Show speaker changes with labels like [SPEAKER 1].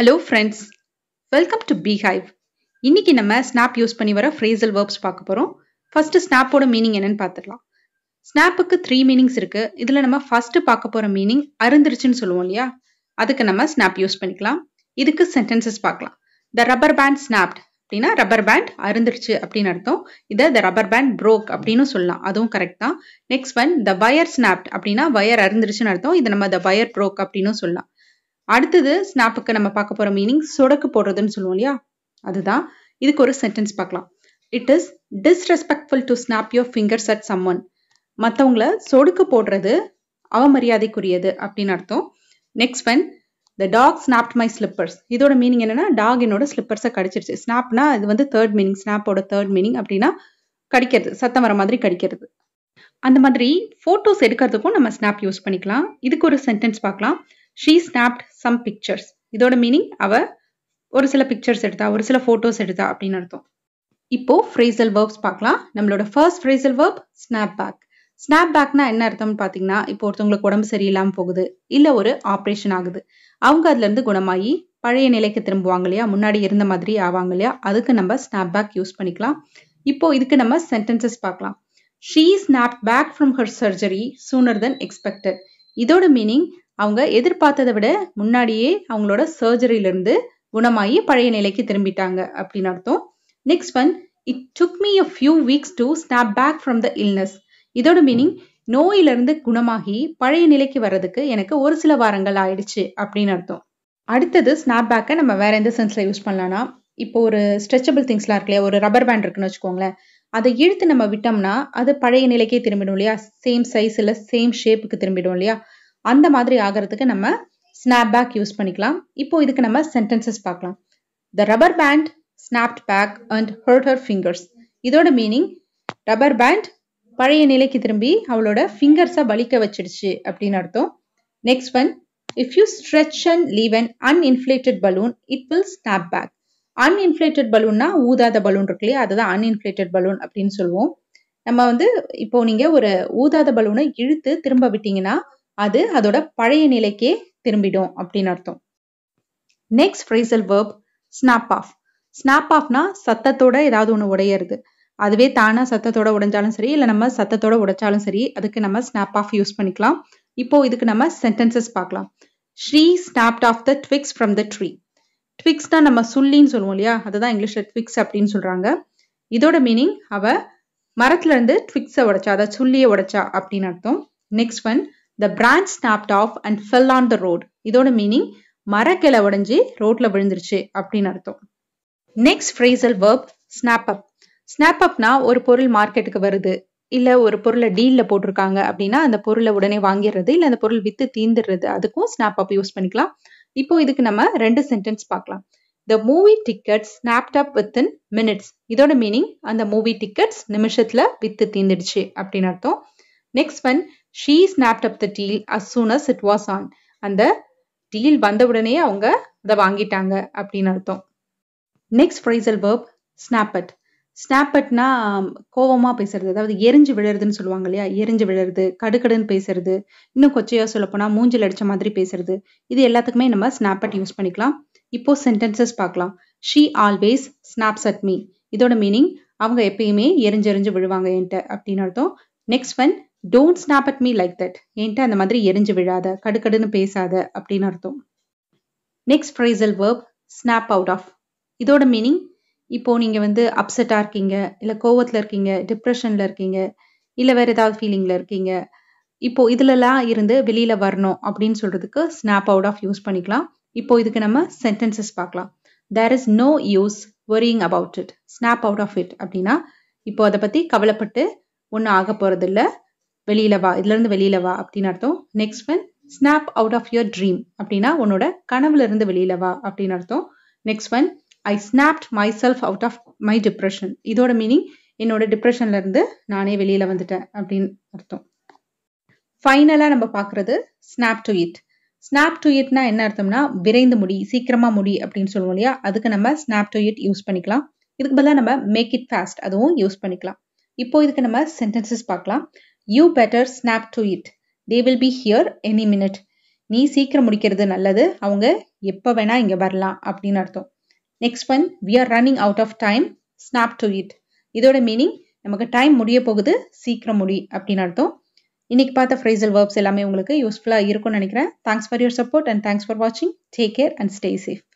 [SPEAKER 1] hello friends welcome to Beehive இன்னைக்கு நம்ம snap use பண்ணி வர ஃப்ரேசல் வேர்ப்ஸ் பார்க்க போகிறோம் ஃபர்ஸ்ட் ஸ்னாப்போட மீனிங் என்னன்னு பார்த்துடலாம் ஸ்னாப்புக்கு த்ரீ மீனிங்ஸ் இருக்கு இதில் நம்ம ஃபர்ஸ்ட் பார்க்க போகிற மீனிங் அருந்துருச்சுன்னு சொல்லுவோம் இல்லையா அதுக்கு நம்ம ஸ்னாப் யூஸ் பண்ணிக்கலாம் இதுக்கு சென்டென்சஸ் பார்க்கலாம் த ரப்பர் பேண்ட் ஸ்னாப்ட் அப்படின்னா ரப்பர் பேண்ட் அருந்துருச்சு அப்படின்னு அர்த்தம் இதை த ரப்பர் பேண்ட் ப்ரோக் அப்படின்னு சொல்லலாம் அதுவும் கரெக்ட் தான் next one the wire snapped அப்படின்னா வயர் அருந்துருச்சுன்னு அர்த்தம் இதை நம்ம த வயர் ப்ரோக் அப்படின்னு சொல்லலாம் அடுத்தது ஸ்னாப்புக்கு நம்ம பார்க்க போகிற மீனிங் சொடக்கு போடுறதுன்னு சொல்லுவோம் இல்லையா அதுதான் இதுக்கு ஒரு சென்டென்ஸ் பார்க்கலாம் it is disrespectful to snap your fingers at someone மற்றவங்கள சொடுக்கு போடுறது அவமரியாதைக்குரியது அப்படின்னு அர்த்தம் next one the dog snapped my slippers இதோட மீனிங் என்னன்னா டாக் என்னோட ஸ்லிப்பர்ஸை கடிச்சிருச்சு ஸ்னாப்னா இது வந்து தேர்ட் மீனிங் ஸ்னாப்போட தேர்ட் மீனிங் அப்படின்னா கடிக்கிறது சத்தம் வர மாதிரி கடிக்கிறது அந்த மாதிரி ஃபோட்டோஸ் எடுக்கிறதுக்கும் நம்ம ஸ்னாப் யூஸ் பண்ணிக்கலாம் இதுக்கு ஒரு சென்டென்ஸ் பார்க்கலாம் ஷீ ஸ்னாப்ட் சம் பிக்சர்ஸ் இதோட மீனிங் அவ ஒரு சில பிக்சர்ஸ் எடுத்தா ஒரு சில ஃபோட்டோஸ் எடுத்தா அப்படின்னு அர்த்தம் இப்போ ஃப்ரேசல் வேர்ப்ஸ் பார்க்கலாம் நம்மளோட first phrasal verb snap back snap பேக்னா என்ன அர்த்தம்னு பார்த்தீங்கன்னா இப்போ ஒருத்தவங்களுக்கு உடம்பு சரியில்லாமல் போகுது இல்லை ஒரு ஆப்ரேஷன் ஆகுது அவங்க அதுலேருந்து குணமாகி பழைய நிலைக்கு திரும்புவாங்க இல்லையா முன்னாடி இருந்த மாதிரி ஆவாங்க இல்லையா அதுக்கு நம்ம ஸ்னாப் பேக் யூஸ் பண்ணிக்கலாம் இப்போ இதுக்கு நம்ம சென்டென்சஸ் பார்க்கலாம் she snap back from her surgery sooner then expected இதோட மீனிங் அவங்க எதிர்பார்த்ததை விட முன்னாடியே அவங்களோட சர்ஜரியிலிருந்து குணமாகி பழைய நிலைக்கு திரும்பிட்டாங்க அப்படின்னு அர்த்தம் next one it took me a few weeks to snap back from the illness இதோட மீனிங் நோயிலிருந்து குணமாகி பழைய நிலைக்கு வர்றதுக்கு எனக்கு ஒரு சில வாரங்கள் ஆயிடுச்சு அப்படின்னு அர்த்தம் அடுத்தது ஸ்னாப் பேக்கை நம்ம வேற எந்த சென்ஸில் யூஸ் பண்ணலாம்னா இப்போ ஒரு ஸ்ட்ரெச்சபிள் திங்ஸ்லாம் இருக்கு இல்லையா ஒரு ரப்பர் பேண்ட் இருக்குன்னு வச்சுக்கோங்களேன் அதை இழுத்து நம்ம விட்டோம்னா அது பழைய நிலைக்கே திரும்பிடும் இல்லையா சேம் சைஸ் இல்லை சேம் ஷேப்புக்கு திரும்பிடும் இல்லையா அந்த மாதிரி ஆகிறதுக்கு நம்ம ஸ்னாப் பேக் யூஸ் பண்ணிக்கலாம் இப்போ இதுக்கு நம்ம சென்டென்சஸ் பார்க்கலாம் the rubber band snapped back and hurt her fingers இதோட மீனிங் ரப்பர் பேண்ட் பழைய நிலைக்கு திரும்பி அவளோட ஃபிங்கர்ஸை வலிக்க வச்சிடுச்சு அப்படின்னு அர்த்தம் next one if you stretch and leave an uninflated balloon it will snap back uninflated பலூன்னா ஊதாத பலூன் இருக்கு இல்லையா அதுதான் அன்இன்ஃபிளேட்டட் பலூன் அப்படின்னு சொல்லுவோம் நம்ம வந்து இப்போ நீங்க ஒரு ஊதாத பலூனை இழுத்து திரும்ப விட்டீங்கன்னா அது அதோட பழைய நிலைக்கே திரும்பிடும் அப்படின்னு அர்த்தம் next phrasal verb snap off snap ஆஃப்னா சத்தத்தோட ஏதாவது ஒன்று உடையிறது அதுவே தானா சத்தத்தோட உடைஞ்சாலும் சரி இல்லை நம்ம சத்தத்தோட உடைச்சாலும் சரி அதுக்கு நம்ம ஸ்னாப் ஆஃப் யூஸ் பண்ணிக்கலாம் இப்போ இதுக்கு நம்ம சென்டென்சஸ் பார்க்கலாம் she snapped off the twigs from the tree twigs தான் நம்ம சுள்ளின்னு சொல்லுவோம் இல்லையா அதுதான் இங்கிலீஷில் ட்விக்ஸ் அப்படின்னு சொல்கிறாங்க இதோட மீனிங் அவ மரத்துல இருந்து ட்விக்ஸை உடைச்சா அதை சுள்ளியை உடைச்சா அப்படின்னு அர்த்தம் next one the branch snapped off and fell on the road இதோட மீனிங் மரக்கிளை உடைஞ்சு ரோட்ல விழுந்துருச்சு அப்படின்னு அர்த்தம் next phrasal verb snap up snap அப்னா ஒரு பொருள் மார்க்கெட்டுக்கு வருது இல்ல ஒரு பொருளை டீல்ல போட்டிருக்காங்க அப்படின்னா அந்த பொருளை உடனே வாங்கிடுறது இல்ல அந்த பொருள் வித்து தீந்துடுறது அதுக்கும் ஸ்னாப் அப் யூஸ் பண்ணிக்கலாம் இப்போ இதுக்கு நம்ம ரெண்டு சென்டென்ஸ் பார்க்கலாம் the movie ticket snapped up within minutes இதோட மீனிங் அந்த மூவி டிக்கெட்ஸ் நிமிஷத்துல வித்து தீந்துடுச்சு அப்படின்னு அர்த்தம் next one she snapped up the deal as soon as it was on அந்த டீல் வந்தவுடனே அவங்க அதை வாங்கிட்டாங்க அப்படின்னு அர்த்தம் நெக்ஸ்ட் ஃப்ரைசல் வேர்ப் ஸ்னாப்பட் ஸ்னாப்பட்னா கோவமாக பேசுறது அதாவது எரிஞ்சு விழுறதுன்னு சொல்லுவாங்க இல்லையா எரிஞ்சு விழுறது கடுக்கடுன்னு பேசுறது இன்னும் கொச்சையாக சொல்லப்போனால் மூஞ்சில் அடித்த மாதிரி பேசுறது இது எல்லாத்துக்குமே நம்ம ஸ்னாப்பட் யூஸ் பண்ணிக்கலாம் இப்போ சென்டென்சஸ் பார்க்கலாம் she always snaps at me இதோட மீனிங் அவங்க எப்பயுமே எரிஞ்செறிஞ்சு விழுவாங்க என்கிட்ட அப்படின்னு அர்த்தம் next one don't snap at me like that என்கிட்ட அந்த மாதிரி எரிஞ்சு விழாத கடுக்கடுன்னு பேசாத அப்படின்னு அர்த்தம் next phrasal verb snap out of இதோட மீனிங் இப்போது நீங்கள் வந்து அப்செட்டாக இருக்கீங்க இல்லை கோவத்தில் இருக்கீங்க டிப்ரெஷனில் இருக்கீங்க இல்லை வேறு ஏதாவது ஃபீலிங்கில் இருக்கீங்க இப்போது இதுலலாம் இருந்து வெளியில் வரணும் அப்படின்னு சொல்கிறதுக்கு ஸ்னாப் அவுட் ஆஃப் யூஸ் பண்ணிக்கலாம் இப்போது இதுக்கு நம்ம சென்டென்சஸ் பார்க்கலாம் there is no use worrying about it snap out of it அப்படின்னா இப்போ அதை பற்றி கவலைப்பட்டு ஒன்றும் ஆக போகிறதில்ல வெளியில வா இதுல இருந்து வெளியில வா அப்படின்னு அர்த்தம் next one snap out of your dream அப்படின்னா உன்னோட கனவுல இருந்து வெளியில வா அப்படின்னு அர்த்தம் next one I snapped myself out of my depression இதோட மீனிங் என்னோட டிப்ரெஷன்ல இருந்து நானே வெளியில வந்துட்டேன் அப்படின்னு அர்த்தம் ஃபைனலா நம்ம பாக்குறது snap to it snap to இட்னா என்ன அர்த்தம்னா விரைந்து முடி சீக்கிரமா முடி அப்படின்னு சொல்லுவோம் இல்லையா அதுக்கு நம்ம ஸ்னாப் டு இட் யூஸ் பண்ணிக்கலாம் இதுக்கு பதிலாக நம்ம மேக் இட் ஃபாஸ்ட் அதுவும் யூஸ் பண்ணிக்கலாம் இப்போ இதுக்கு நம்ம சென்டென்சஸ் பார்க்கலாம் you better snap to it they will be here any minute நீ சீக்கிரம் முடிக்கிறது நல்லது அவங்க எப்போ வேணால் இங்கே வரலாம் அப்படின்னு அர்த்தம் next one we are running out of time snap to it இதோட மீனிங் நமக்கு டைம் முடிய போகுது சீக்கிரம் முடி அப்படின்னு அர்த்தம் இன்னைக்கு பார்த்த ஃப்ரைசல் வேர்ப்ஸ் எல்லாமே உங்களுக்கு யூஸ்ஃபுல்லாக இருக்கும்னு நினைக்கிறேன் thanks for your support and thanks for வாட்சிங் take care and stay safe